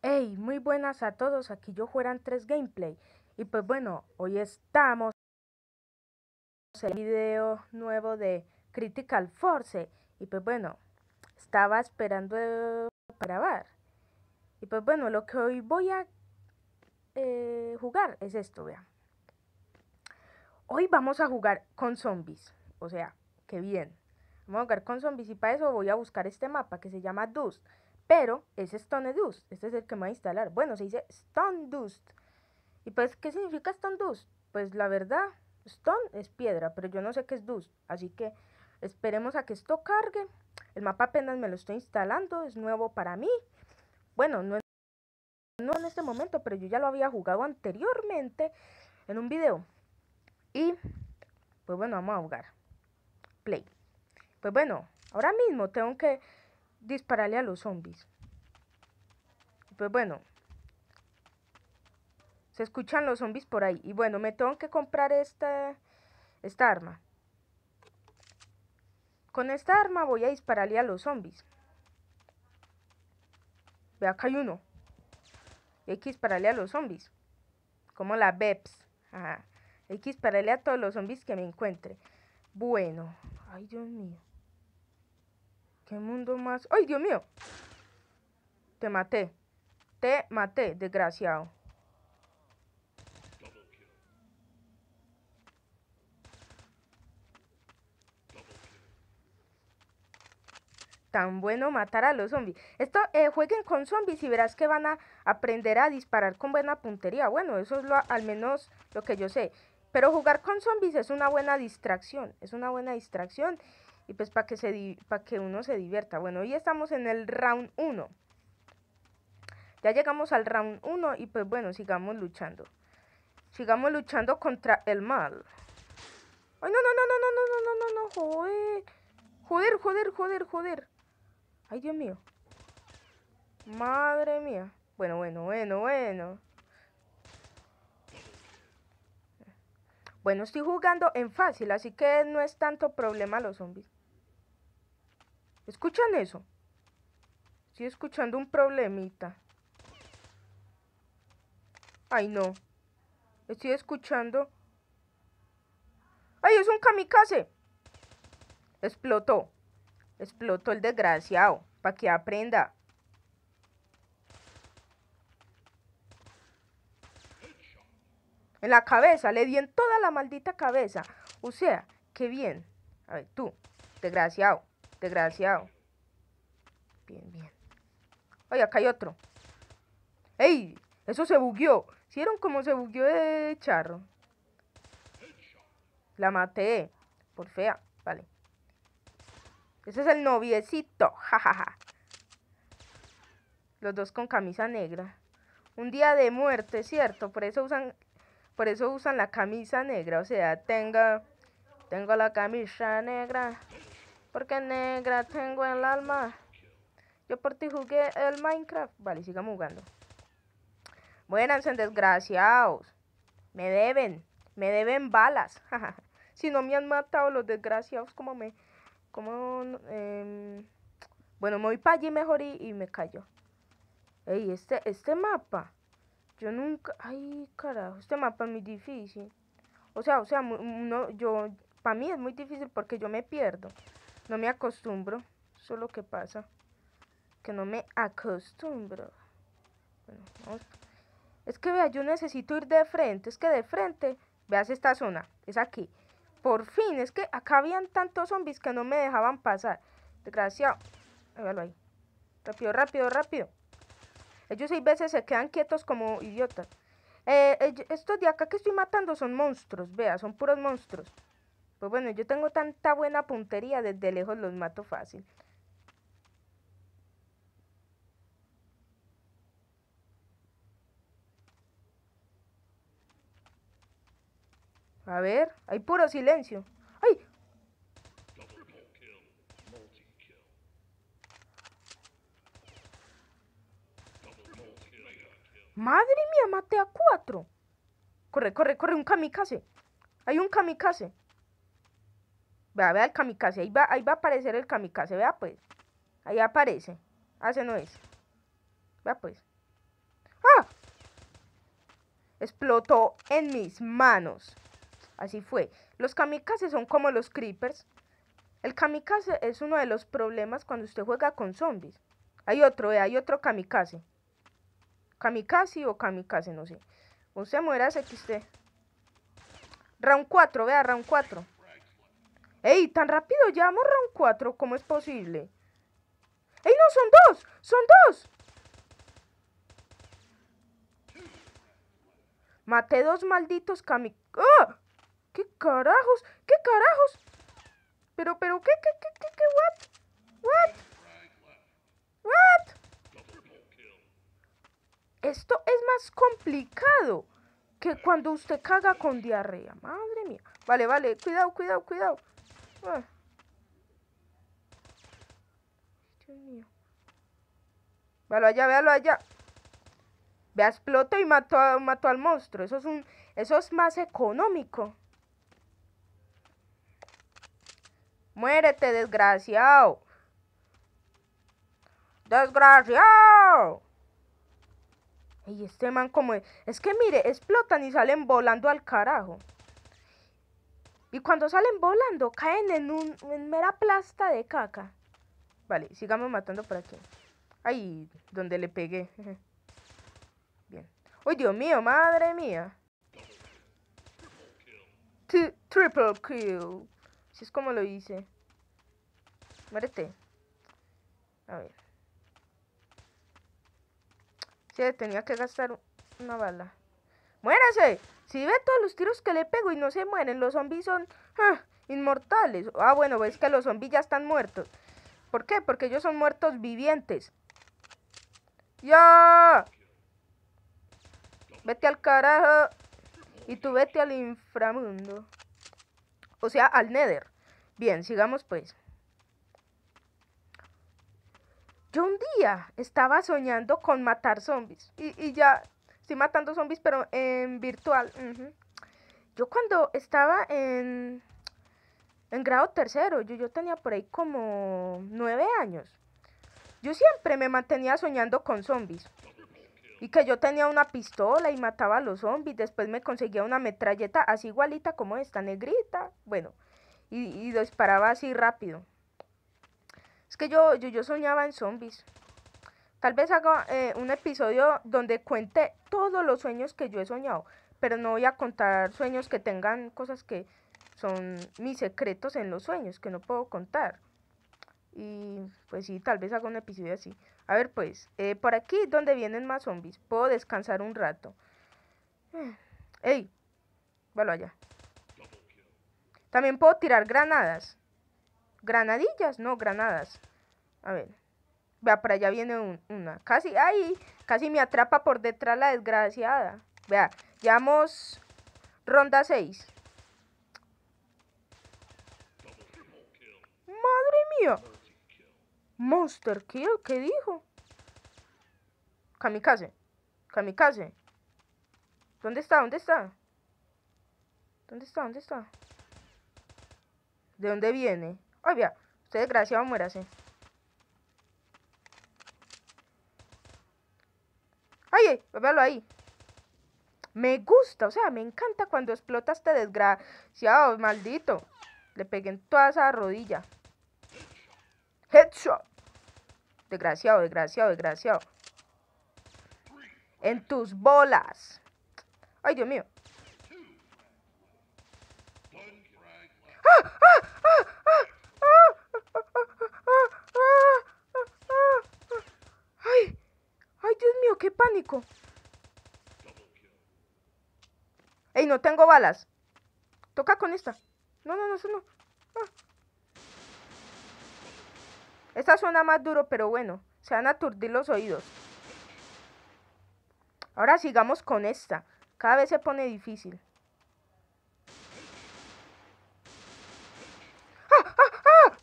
Hey, muy buenas a todos, aquí yo en 3 Gameplay Y pues bueno, hoy estamos en el video nuevo de Critical Force Y pues bueno, estaba esperando para grabar Y pues bueno, lo que hoy voy a eh, jugar es esto, vean Hoy vamos a jugar con zombies, o sea, que bien Vamos a jugar con zombies y para eso voy a buscar este mapa que se llama Dust pero es Stone Dust, este es el que me va a instalar. Bueno, se dice Stone Dust. ¿Y pues qué significa Stone Dust? Pues la verdad, Stone es piedra, pero yo no sé qué es Dust. Así que esperemos a que esto cargue. El mapa apenas me lo estoy instalando, es nuevo para mí. Bueno, no, no en este momento, pero yo ya lo había jugado anteriormente en un video. Y pues bueno, vamos a jugar. Play. Pues bueno, ahora mismo tengo que dispararle a los zombies. Pues bueno, se escuchan los zombies por ahí. Y bueno, me tengo que comprar esta, esta arma. Con esta arma voy a dispararle a los zombies. Ve acá hay uno. X, hay a los zombies. Como la BEPS. Ajá. Hay que a todos los zombies que me encuentre. Bueno. Ay, Dios mío. ¿Qué mundo más? ¡Ay, Dios mío! Te maté. Te maté, desgraciado. Tan bueno matar a los zombies. Esto, eh, jueguen con zombies y verás que van a aprender a disparar con buena puntería. Bueno, eso es lo, al menos lo que yo sé. Pero jugar con zombies es una buena distracción. Es una buena distracción y pues para que, se, para que uno se divierta. Bueno, y estamos en el round 1. Ya llegamos al round 1 y pues bueno, sigamos luchando. Sigamos luchando contra el mal. Ay, no, no, no, no, no, no, no, no, no, joder. Joder, joder, joder, joder. Ay, Dios mío. Madre mía. Bueno, bueno, bueno, bueno. Bueno, estoy jugando en fácil, así que no es tanto problema los zombies. ¿Escuchan eso? Estoy escuchando un problemita. Ay, no. Estoy escuchando... ¡Ay, es un kamikaze! Explotó. Explotó el desgraciado. Para que aprenda. En la cabeza, le di en toda la maldita cabeza. O sea, qué bien. A ver, tú, desgraciado. Desgraciado. Bien, bien. Ay, acá hay otro. ¡Ey! Eso se bugueó. Hicieron como se bugueó de charro? La maté. Por fea. Vale. Ese es el noviecito. Jajaja. Los dos con camisa negra. Un día de muerte, ¿cierto? Por eso usan... Por eso usan la camisa negra, o sea, tenga, tengo la camisa negra. Porque negra tengo el alma. Yo por ti jugué el Minecraft. Vale, sigamos jugando. Buenas, desgraciados. Me deben. Me deben balas. si no me han matado los desgraciados, como me... Como... Em, bueno, me voy para allí mejor y, me callo. Ey, este, este mapa. Yo nunca... Ay, carajo. Este mapa es muy difícil. O sea, o sea, no, yo... Para mí es muy difícil porque yo me pierdo. No me acostumbro. solo que pasa. Que no me acostumbro. Es que vea, yo necesito ir de frente. Es que de frente, veas esta zona. Es aquí. Por fin, es que acá habían tantos zombies que no me dejaban pasar. Desgraciado. Hágalo ahí. Rápido, rápido, rápido. Ellos seis veces se quedan quietos como idiotas. Eh, estos de acá que estoy matando son monstruos, vea, son puros monstruos. Pues bueno, yo tengo tanta buena puntería, desde lejos los mato fácil. A ver, hay puro silencio. ¡Ay! Madre mía, maté a cuatro. Corre, corre, corre, un kamikaze. Hay un kamikaze. Vea, vea el kamikaze. Ahí va, ahí va a aparecer el kamikaze. Vea pues. Ahí aparece. Hace ah, no es. Vea pues. ¡Ah! Explotó en mis manos. Así fue. Los kamikazes son como los creepers. El kamikaze es uno de los problemas cuando usted juega con zombies. Hay otro, vea, hay otro kamikaze. Kamikaze o kamikaze, no sé. Usted muera, usted. Round 4, vea, round 4. ¡Ey, tan rápido ya, round 4! ¿Cómo es posible? ¡Ey, no, son dos! ¡Son dos! Maté dos malditos cami... ¡Oh! ¿Qué carajos? ¿Qué carajos? Pero, pero, ¿qué, qué, qué, qué, qué, what? What? What? Esto es más complicado que cuando usted caga con diarrea. Madre mía. Vale, vale, cuidado, cuidado, cuidado. Ah. Véalo allá, véalo allá. Vea, exploto y mató, mató al monstruo. Eso es, un, eso es más económico. Muérete, desgraciado. Desgraciado. Y este man como... Es que mire, explotan y salen volando al carajo. Y cuando salen volando, caen en, un, mera plasta de caca. Vale, sigamos matando por aquí. Ahí, donde le pegué. Bien. ¡Uy, Dios mío! ¡Madre mía! triple kill. Si es como lo hice. Muérete. A ver. Sí, tenía que gastar una bala. ¡Muérase! Si ve todos los tiros que le pego y no se mueren, los zombies son ah, inmortales. Ah, bueno, es que los zombies ya están muertos. ¿Por qué? Porque ellos son muertos vivientes. ¡Ya! Vete al carajo. Y tú vete al inframundo. O sea, al Nether. Bien, sigamos pues. Yo un día estaba soñando con matar zombies. Y, y ya Estoy matando zombies, pero en virtual. Yo cuando estaba en, en grado tercero, yo, yo tenía por ahí como nueve años. Yo siempre me mantenía soñando con zombies. Y que yo tenía una pistola y mataba a los zombies. Después me conseguía una metralleta así igualita como esta, negrita. Bueno, y, y disparaba así rápido. Es que yo, yo, yo soñaba en zombies. Tal vez haga eh, un episodio donde cuente todos los sueños que yo he soñado, pero no voy a contar sueños que tengan cosas que son mis secretos en los sueños, que no puedo contar. Y pues sí, tal vez haga un episodio así. A ver, pues, eh, por aquí donde vienen más zombies, puedo descansar un rato. ¡Ey! Valo allá. También puedo tirar granadas. Granadillas, no, granadas. A ver. Vea, para allá viene una. Casi, ahí, casi me atrapa por detrás la desgraciada. Vea, llevamos ronda 6. Madre mía. Monster Kill, ¿qué dijo? Kamikaze. Kamikaze. ¿Dónde está? ¿Dónde está? ¿Dónde está? ¿Dónde está? ¿De dónde viene? Ay, vea, usted desgraciado muérase. ahí. Me gusta, o sea, me encanta cuando explota este desgraciado, maldito. Le pegué en toda esa rodilla. Headshot. Desgraciado, desgraciado, desgraciado. En tus bolas. Ay, Dios mío. Ey, no tengo balas. Toca con esta. No, no, no, eso no. Ah. Esta suena más duro, pero bueno. Se van a aturdir los oídos. Ahora sigamos con esta. Cada vez se pone difícil. ¡Ah, ah, ah!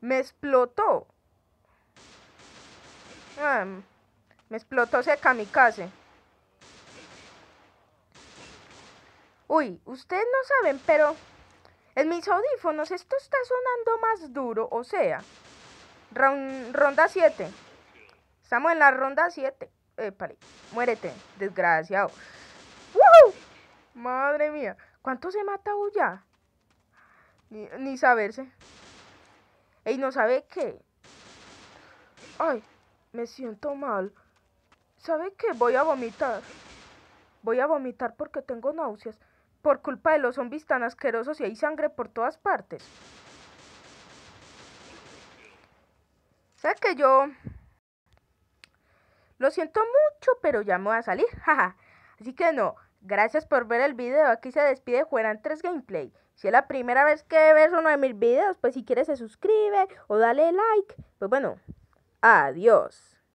Me explotó. Ah, me explotó ese kamikaze. Uy, ustedes no saben, pero en mis audífonos esto está sonando más duro, o sea, ronda 7. Estamos en la ronda 7. muérete, desgraciado. Madre mía, ¿cuánto se mata ya? Ni, ni, saberse. Ey, no sabe qué. Ay, me siento mal. ¿Sabe qué? Voy a vomitar. Voy a vomitar porque tengo náuseas. Por culpa de los zombies tan asquerosos y hay sangre por todas partes. sé que yo... Lo siento mucho, pero ya me voy a salir. Así que no. Gracias por ver el video. Aquí se despide Juegan 3 Gameplay. Si es la primera vez que ves uno de mis videos, pues si quieres se suscribe o dale like. Pues bueno, adiós.